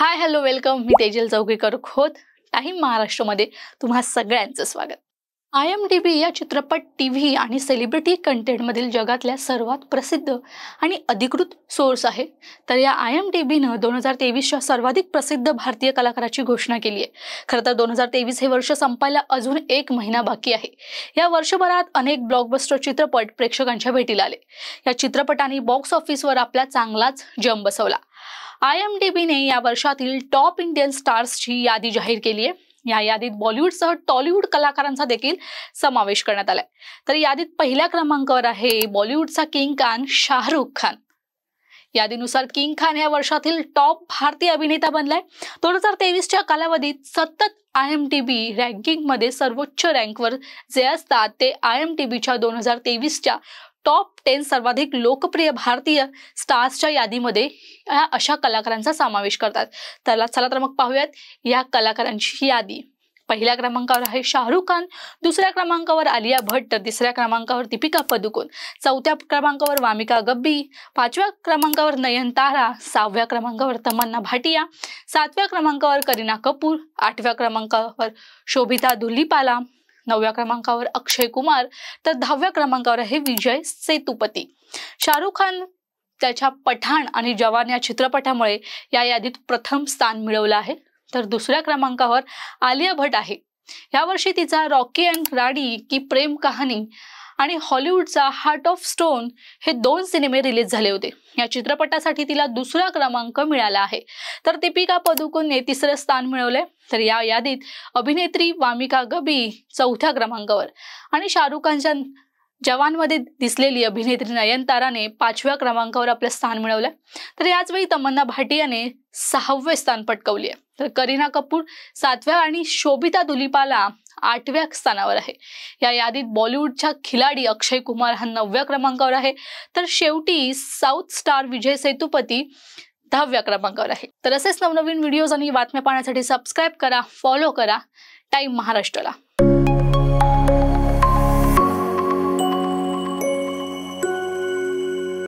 हाय hello welcome मी Tejal Chaukikar Khot time महाराष्ट्रमध्ये तुम्हा सगळ्यांचं स्वागत आय एम टी बी या चित्रपट टी व्ही आणि सेलिब्रिटी कंटेंटमधील जगातल्या सर्वात प्रसिद्ध आणि अधिकृत सोर्स आहे तर या आय एम टी बीनं दोन हजार तेवीसच्या सर्वाधिक प्रसिद्ध भारतीय कलाकाराची घोषणा केली आहे खरं तर दोन हजार तेवीस हे वर्ष संपायला अजून एक महिना बाकी आहे या वर्षभरात अनेक ब्लॉकबस्टर चित्रपट प्रेक्षकांच्या भेटीला आले या चित्रपटांनी बॉक्स ऑफिसवर आपला चांगलाच जम बसवला बीने या वर्षातील टॉप इंडियन स्टार्सची यादी जाहीर केली आहे या यादीत बॉलिवूडसह टॉलिवूड कलाकारांचा देखील समावेश करण्यात आलाय तर यादीत पहिल्या क्रमांकावर आहे बॉलिवूडचा किंग खान शाहरुख खान यादीनुसार किंग खान या वर्षातील टॉप भारतीय अभिनेता बनलाय दोन हजार तेवीसच्या कालावधीत सतत आय एम टी बी रँकिंगमध्ये सर्वोच्च रँकवर जे असतात ते आय एम टी बीच्या दोन हजार तेवीसच्या टॉप टेन सर्वाधिक लोकप्रिय भारतीय स्टार्सच्या यादीमध्ये अशा कलाकारांचा समावेश करतात त्याला चला तर मग पाहूयात या कलाकारांची यादी पहिल्या क्रमांकावर आहे शाहरुख खान दुसऱ्या क्रमांकावर आलिया भट्ट तिसऱ्या क्रमांकावर दीपिका पदुकोन चौथ्या क्रमांकावर वामिका गब्बी पाचव्या क्रमांकावर नयनतारा सहाव्या क्रमांकावर तमन्ना भाटिया सातव्या क्रमांकावर करीना कपूर आठव्या क्रमांकावर शोभिता धुलीपाला नवव्या क्रमांकावर अक्षय कुमार तर दहाव्या क्रमांकावर आहे विजय सेतुपती शाहरुख खान त्याच्या पठाण आणि जवान या चित्रपटामुळे या यादीत प्रथम स्थान मिळवलं आहे तर दुसऱ्या क्रमांकावर आलिया भट आहे यावर्षी तिचा रॉकी अँड राणी की प्रेम कहाणी आणि हॉलिवूडचा हार्ट ऑफ स्टोन हे दोन सिनेमे रिलीज झाले होते या चित्रपटासाठी तिला दुसरा क्रमांक मिळाला आहे तर दीपिका पदुकोनने तिसरं स्थान मिळवलंय तर या यादीत अभिनेत्री वामिका गबी चौथ्या क्रमांकावर आणि शाहरुख खानच्या जवानमध्ये दिसलेली अभिनेत्री नयनताराने पाचव्या क्रमांकावर आपलं स्थान मिळवलंय तर याचवेळी तमन्ना भाटियाने सहावे स्थान पटकवले आहे तर करीना कपूर सातव्या आणि शोभिता दुलिपाला आठव्या स्थानावर आहे या यादीत बॉलिवूडच्या खिलाडी अक्षय कुमार हा नवव्या क्रमांकावर आहे तर शेवटी साऊथ स्टार विजय सेतुपती दहाव्या क्रमांकावर आहे तर असेच नवनवीन व्हिडिओज आणि बातम्या पाहण्यासाठी सबस्क्राईब करा फॉलो करा टाईम महाराष्ट्राला